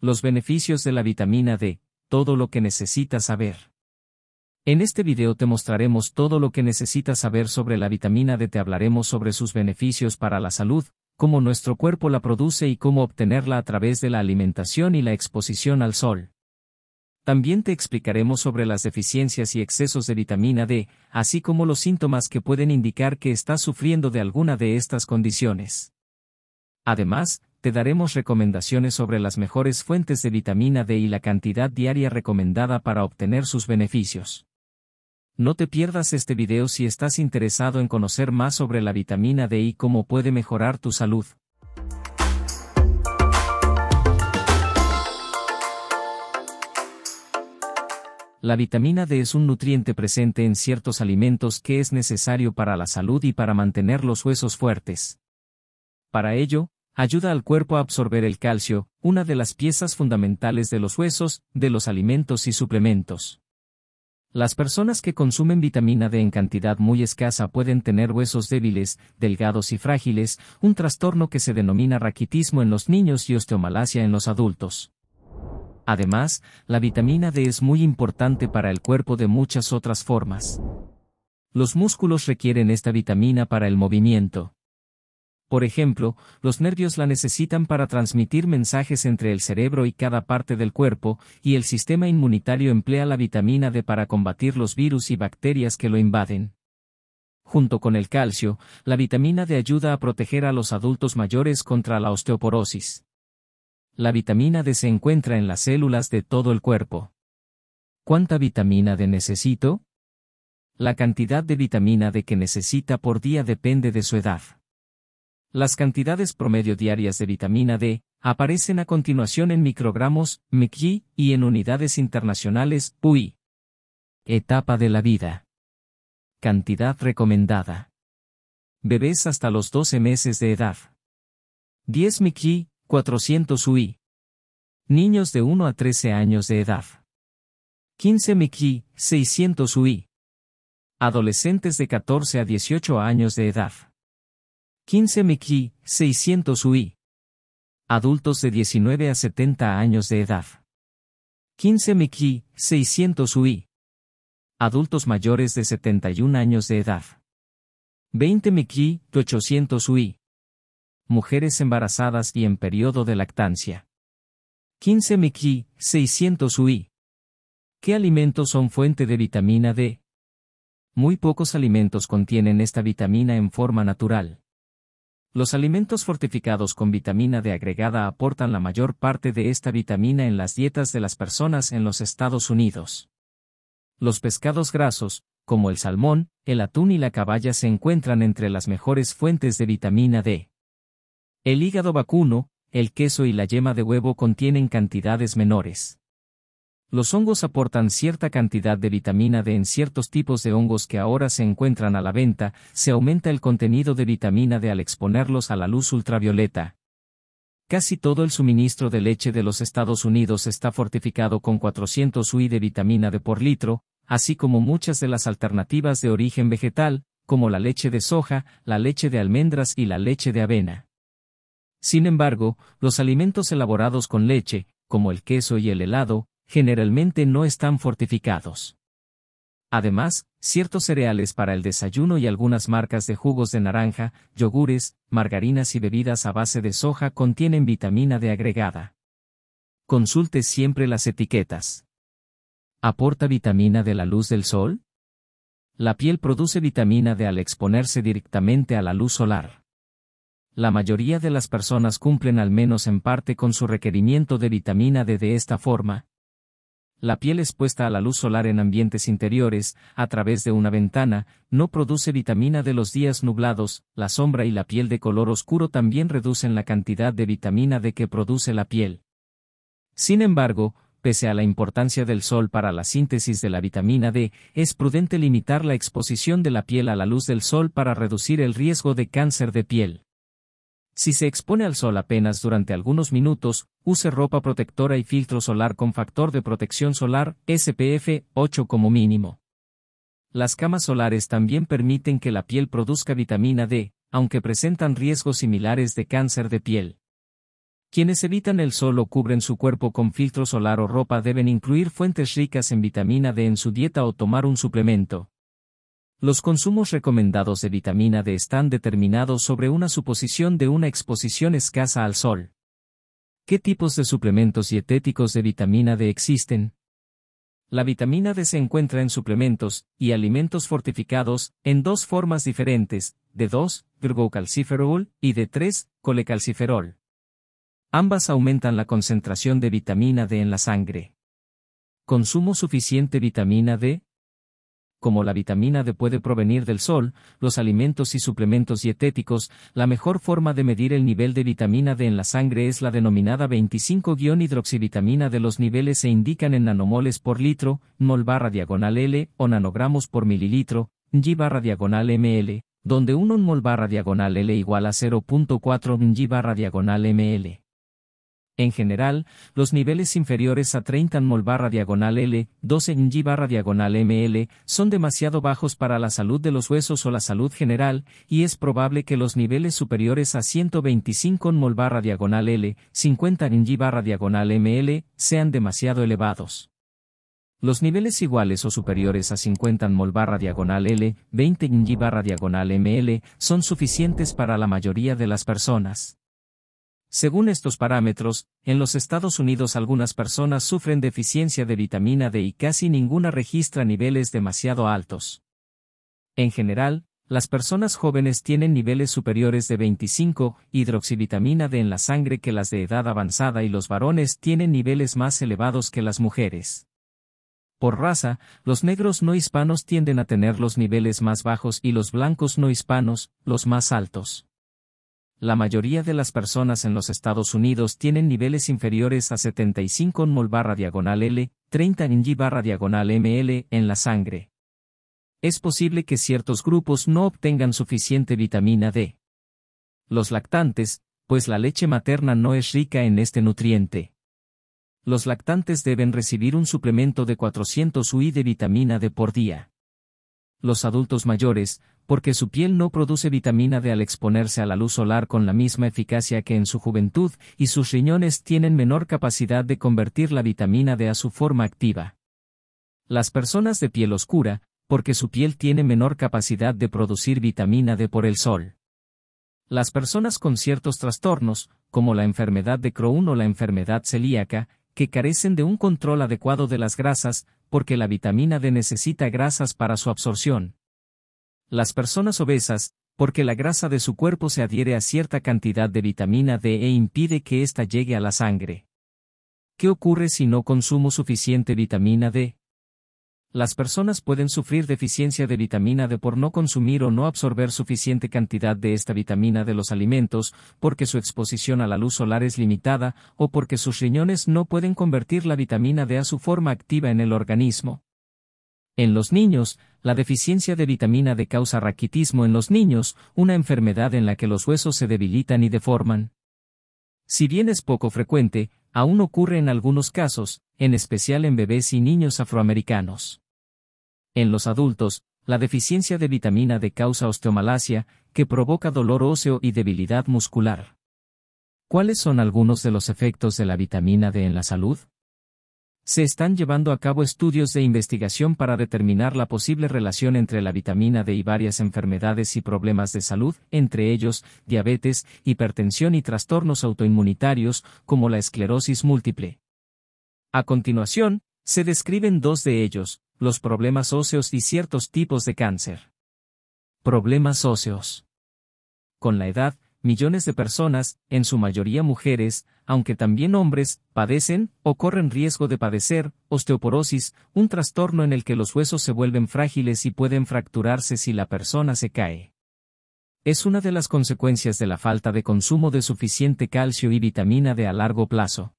Los beneficios de la vitamina D, todo lo que necesitas saber. En este video te mostraremos todo lo que necesitas saber sobre la vitamina D, te hablaremos sobre sus beneficios para la salud, cómo nuestro cuerpo la produce y cómo obtenerla a través de la alimentación y la exposición al sol. También te explicaremos sobre las deficiencias y excesos de vitamina D, así como los síntomas que pueden indicar que estás sufriendo de alguna de estas condiciones. Además, te daremos recomendaciones sobre las mejores fuentes de vitamina D y la cantidad diaria recomendada para obtener sus beneficios. No te pierdas este video si estás interesado en conocer más sobre la vitamina D y cómo puede mejorar tu salud. La vitamina D es un nutriente presente en ciertos alimentos que es necesario para la salud y para mantener los huesos fuertes. Para ello, ayuda al cuerpo a absorber el calcio, una de las piezas fundamentales de los huesos, de los alimentos y suplementos. Las personas que consumen vitamina D en cantidad muy escasa pueden tener huesos débiles, delgados y frágiles, un trastorno que se denomina raquitismo en los niños y osteomalacia en los adultos. Además, la vitamina D es muy importante para el cuerpo de muchas otras formas. Los músculos requieren esta vitamina para el movimiento. Por ejemplo, los nervios la necesitan para transmitir mensajes entre el cerebro y cada parte del cuerpo, y el sistema inmunitario emplea la vitamina D para combatir los virus y bacterias que lo invaden. Junto con el calcio, la vitamina D ayuda a proteger a los adultos mayores contra la osteoporosis. La vitamina D se encuentra en las células de todo el cuerpo. ¿Cuánta vitamina D necesito? La cantidad de vitamina D que necesita por día depende de su edad. Las cantidades promedio diarias de vitamina D aparecen a continuación en microgramos, Miki y en unidades internacionales, UI. Etapa de la vida. Cantidad recomendada. Bebés hasta los 12 meses de edad. 10 Miki, 400 UI. Niños de 1 a 13 años de edad. 15 Miki, 600 UI. Adolescentes de 14 a 18 años de edad. 15 Miki, 600 UI. Adultos de 19 a 70 años de edad. 15 Miki, 600 UI. Adultos mayores de 71 años de edad. 20 McGee, 800 UI. Mujeres embarazadas y en periodo de lactancia. 15 Miki, 600 UI. ¿Qué alimentos son fuente de vitamina D? Muy pocos alimentos contienen esta vitamina en forma natural. Los alimentos fortificados con vitamina D agregada aportan la mayor parte de esta vitamina en las dietas de las personas en los Estados Unidos. Los pescados grasos, como el salmón, el atún y la caballa se encuentran entre las mejores fuentes de vitamina D. El hígado vacuno, el queso y la yema de huevo contienen cantidades menores. Los hongos aportan cierta cantidad de vitamina D en ciertos tipos de hongos que ahora se encuentran a la venta, se aumenta el contenido de vitamina D al exponerlos a la luz ultravioleta. Casi todo el suministro de leche de los Estados Unidos está fortificado con 400 UI de vitamina D por litro, así como muchas de las alternativas de origen vegetal, como la leche de soja, la leche de almendras y la leche de avena. Sin embargo, los alimentos elaborados con leche, como el queso y el helado, generalmente no están fortificados. Además, ciertos cereales para el desayuno y algunas marcas de jugos de naranja, yogures, margarinas y bebidas a base de soja contienen vitamina D agregada. Consulte siempre las etiquetas. ¿Aporta vitamina de la luz del sol? La piel produce vitamina D al exponerse directamente a la luz solar. La mayoría de las personas cumplen al menos en parte con su requerimiento de vitamina D de esta forma, la piel expuesta a la luz solar en ambientes interiores, a través de una ventana, no produce vitamina de Los días nublados, la sombra y la piel de color oscuro también reducen la cantidad de vitamina D que produce la piel. Sin embargo, pese a la importancia del sol para la síntesis de la vitamina D, es prudente limitar la exposición de la piel a la luz del sol para reducir el riesgo de cáncer de piel. Si se expone al sol apenas durante algunos minutos, use ropa protectora y filtro solar con factor de protección solar SPF 8 como mínimo. Las camas solares también permiten que la piel produzca vitamina D, aunque presentan riesgos similares de cáncer de piel. Quienes evitan el sol o cubren su cuerpo con filtro solar o ropa deben incluir fuentes ricas en vitamina D en su dieta o tomar un suplemento. Los consumos recomendados de vitamina D están determinados sobre una suposición de una exposición escasa al sol. ¿Qué tipos de suplementos dietéticos de vitamina D existen? La vitamina D se encuentra en suplementos y alimentos fortificados en dos formas diferentes, de 2, virgocalciferol, y de 3, colecalciferol. Ambas aumentan la concentración de vitamina D en la sangre. Consumo suficiente vitamina D como la vitamina D puede provenir del sol, los alimentos y suplementos dietéticos, la mejor forma de medir el nivel de vitamina D en la sangre es la denominada 25-hidroxivitamina de Los niveles se indican en nanomoles por litro, mol barra diagonal L, o nanogramos por mililitro, G barra diagonal ml, donde 1 mol barra diagonal L igual a 0.4 G barra diagonal ml. En general, los niveles inferiores a 30 mol barra diagonal L, 12 ng barra diagonal ML, son demasiado bajos para la salud de los huesos o la salud general, y es probable que los niveles superiores a 125 mol barra diagonal L, 50 ng barra diagonal ML, sean demasiado elevados. Los niveles iguales o superiores a 50 mol barra diagonal L, 20 ng barra diagonal ML, son suficientes para la mayoría de las personas. Según estos parámetros, en los Estados Unidos algunas personas sufren deficiencia de vitamina D y casi ninguna registra niveles demasiado altos. En general, las personas jóvenes tienen niveles superiores de 25 hidroxivitamina D en la sangre que las de edad avanzada y los varones tienen niveles más elevados que las mujeres. Por raza, los negros no hispanos tienden a tener los niveles más bajos y los blancos no hispanos, los más altos. La mayoría de las personas en los Estados Unidos tienen niveles inferiores a 75 mol barra diagonal L, 30 ng barra diagonal ML en la sangre. Es posible que ciertos grupos no obtengan suficiente vitamina D. Los lactantes, pues la leche materna no es rica en este nutriente. Los lactantes deben recibir un suplemento de 400 UI de vitamina D por día. Los adultos mayores, porque su piel no produce vitamina D al exponerse a la luz solar con la misma eficacia que en su juventud, y sus riñones tienen menor capacidad de convertir la vitamina D a su forma activa. Las personas de piel oscura, porque su piel tiene menor capacidad de producir vitamina D por el sol. Las personas con ciertos trastornos, como la enfermedad de Crohn o la enfermedad celíaca, que carecen de un control adecuado de las grasas, porque la vitamina D necesita grasas para su absorción las personas obesas, porque la grasa de su cuerpo se adhiere a cierta cantidad de vitamina D e impide que ésta llegue a la sangre. ¿Qué ocurre si no consumo suficiente vitamina D? Las personas pueden sufrir deficiencia de vitamina D por no consumir o no absorber suficiente cantidad de esta vitamina de los alimentos, porque su exposición a la luz solar es limitada, o porque sus riñones no pueden convertir la vitamina D a su forma activa en el organismo. En los niños, la deficiencia de vitamina D causa raquitismo en los niños, una enfermedad en la que los huesos se debilitan y deforman. Si bien es poco frecuente, aún ocurre en algunos casos, en especial en bebés y niños afroamericanos. En los adultos, la deficiencia de vitamina D causa osteomalacia, que provoca dolor óseo y debilidad muscular. ¿Cuáles son algunos de los efectos de la vitamina D en la salud? Se están llevando a cabo estudios de investigación para determinar la posible relación entre la vitamina D y varias enfermedades y problemas de salud, entre ellos, diabetes, hipertensión y trastornos autoinmunitarios, como la esclerosis múltiple. A continuación, se describen dos de ellos, los problemas óseos y ciertos tipos de cáncer. Problemas óseos. Con la edad, millones de personas, en su mayoría mujeres, aunque también hombres, padecen, o corren riesgo de padecer, osteoporosis, un trastorno en el que los huesos se vuelven frágiles y pueden fracturarse si la persona se cae. Es una de las consecuencias de la falta de consumo de suficiente calcio y vitamina D a largo plazo.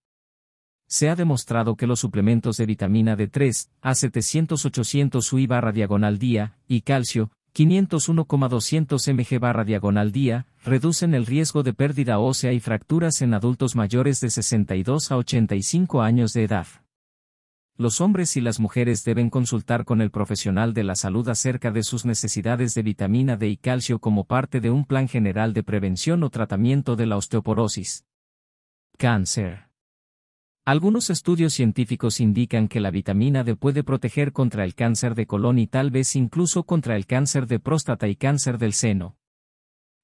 Se ha demostrado que los suplementos de vitamina D3, A700-800 UI barra diagonal día, y calcio, 501,200 mg barra diagonal día, reducen el riesgo de pérdida ósea y fracturas en adultos mayores de 62 a 85 años de edad. Los hombres y las mujeres deben consultar con el profesional de la salud acerca de sus necesidades de vitamina D y calcio como parte de un plan general de prevención o tratamiento de la osteoporosis. Cáncer. Algunos estudios científicos indican que la vitamina D puede proteger contra el cáncer de colon y tal vez incluso contra el cáncer de próstata y cáncer del seno.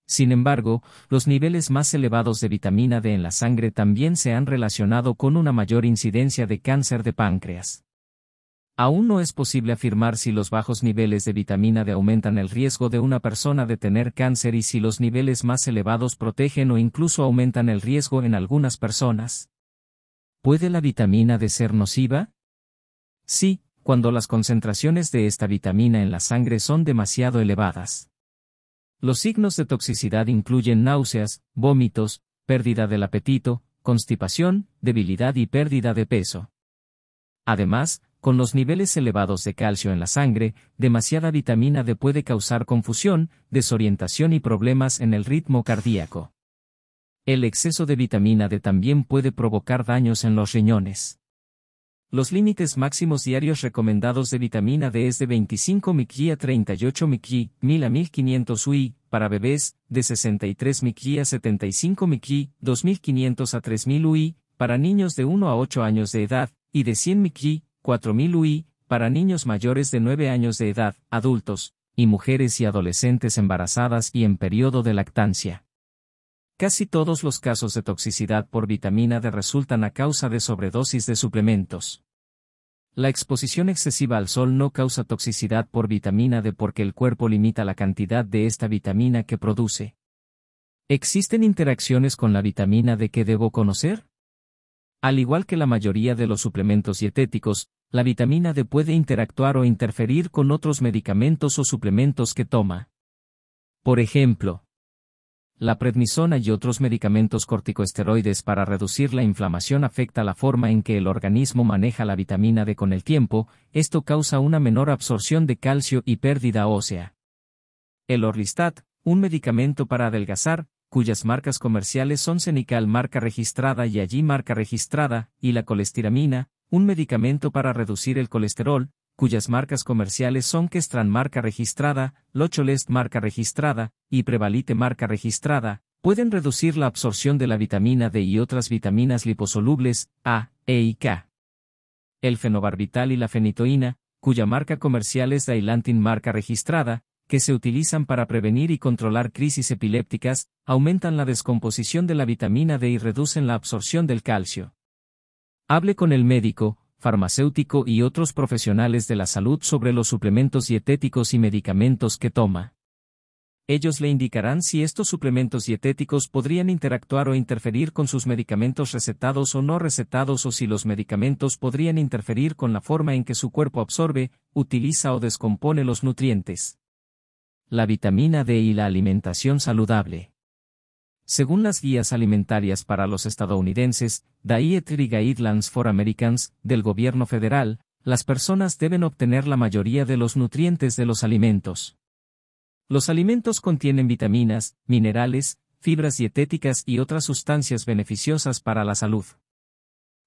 Sin embargo, los niveles más elevados de vitamina D en la sangre también se han relacionado con una mayor incidencia de cáncer de páncreas. Aún no es posible afirmar si los bajos niveles de vitamina D aumentan el riesgo de una persona de tener cáncer y si los niveles más elevados protegen o incluso aumentan el riesgo en algunas personas. ¿Puede la vitamina D ser nociva? Sí, cuando las concentraciones de esta vitamina en la sangre son demasiado elevadas. Los signos de toxicidad incluyen náuseas, vómitos, pérdida del apetito, constipación, debilidad y pérdida de peso. Además, con los niveles elevados de calcio en la sangre, demasiada vitamina D puede causar confusión, desorientación y problemas en el ritmo cardíaco. El exceso de vitamina D también puede provocar daños en los riñones. Los límites máximos diarios recomendados de vitamina D es de 25 miqui a 38 mg, 1000 a 1500 UI, para bebés, de 63 mg a 75 mg, 2500 a 3000 UI, para niños de 1 a 8 años de edad, y de 100 mg, 4000 UI, para niños mayores de 9 años de edad, adultos, y mujeres y adolescentes embarazadas y en periodo de lactancia. Casi todos los casos de toxicidad por vitamina D resultan a causa de sobredosis de suplementos. La exposición excesiva al sol no causa toxicidad por vitamina D porque el cuerpo limita la cantidad de esta vitamina que produce. ¿Existen interacciones con la vitamina D que debo conocer? Al igual que la mayoría de los suplementos dietéticos, la vitamina D puede interactuar o interferir con otros medicamentos o suplementos que toma. Por ejemplo, la prednisona y otros medicamentos corticoesteroides para reducir la inflamación afecta la forma en que el organismo maneja la vitamina D con el tiempo, esto causa una menor absorción de calcio y pérdida ósea. El Orlistat, un medicamento para adelgazar, cuyas marcas comerciales son Cenical marca registrada y Allí marca registrada, y la colestiramina, un medicamento para reducir el colesterol, cuyas marcas comerciales son Kestran marca registrada, Locholest marca registrada, y Prevalite marca registrada, pueden reducir la absorción de la vitamina D y otras vitaminas liposolubles, A, E y K. El fenobarbital y la fenitoína, cuya marca comercial es Dailantin marca registrada, que se utilizan para prevenir y controlar crisis epilépticas, aumentan la descomposición de la vitamina D y reducen la absorción del calcio. Hable con el médico, farmacéutico y otros profesionales de la salud sobre los suplementos dietéticos y medicamentos que toma. Ellos le indicarán si estos suplementos dietéticos podrían interactuar o interferir con sus medicamentos recetados o no recetados o si los medicamentos podrían interferir con la forma en que su cuerpo absorbe, utiliza o descompone los nutrientes. La vitamina D y la alimentación saludable. Según las guías alimentarias para los estadounidenses, Dietary Guidelines for Americans, del gobierno federal, las personas deben obtener la mayoría de los nutrientes de los alimentos. Los alimentos contienen vitaminas, minerales, fibras dietéticas y otras sustancias beneficiosas para la salud.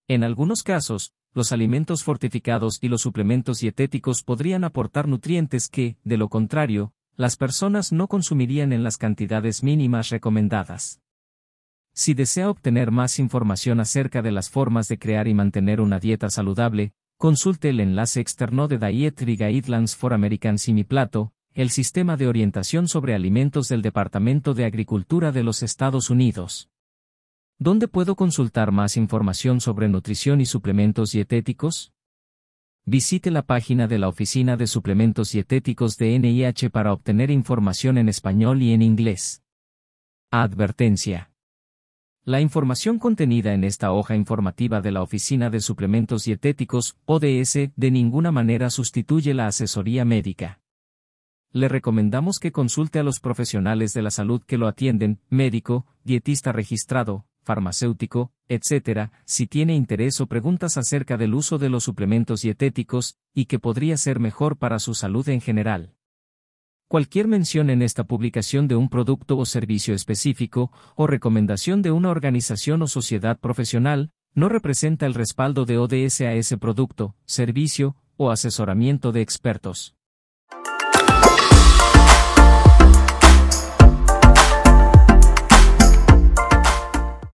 En algunos casos, los alimentos fortificados y los suplementos dietéticos podrían aportar nutrientes que, de lo contrario, las personas no consumirían en las cantidades mínimas recomendadas. Si desea obtener más información acerca de las formas de crear y mantener una dieta saludable, consulte el enlace externo de Dietary Guidelines for American plato, el sistema de orientación sobre alimentos del Departamento de Agricultura de los Estados Unidos. ¿Dónde puedo consultar más información sobre nutrición y suplementos dietéticos? visite la página de la Oficina de Suplementos Dietéticos de NIH para obtener información en español y en inglés. Advertencia. La información contenida en esta hoja informativa de la Oficina de Suplementos Dietéticos, ODS, de ninguna manera sustituye la asesoría médica. Le recomendamos que consulte a los profesionales de la salud que lo atienden, médico, dietista registrado, farmacéutico, etc., si tiene interés o preguntas acerca del uso de los suplementos dietéticos, y que podría ser mejor para su salud en general. Cualquier mención en esta publicación de un producto o servicio específico, o recomendación de una organización o sociedad profesional, no representa el respaldo de ODS a ese producto, servicio, o asesoramiento de expertos.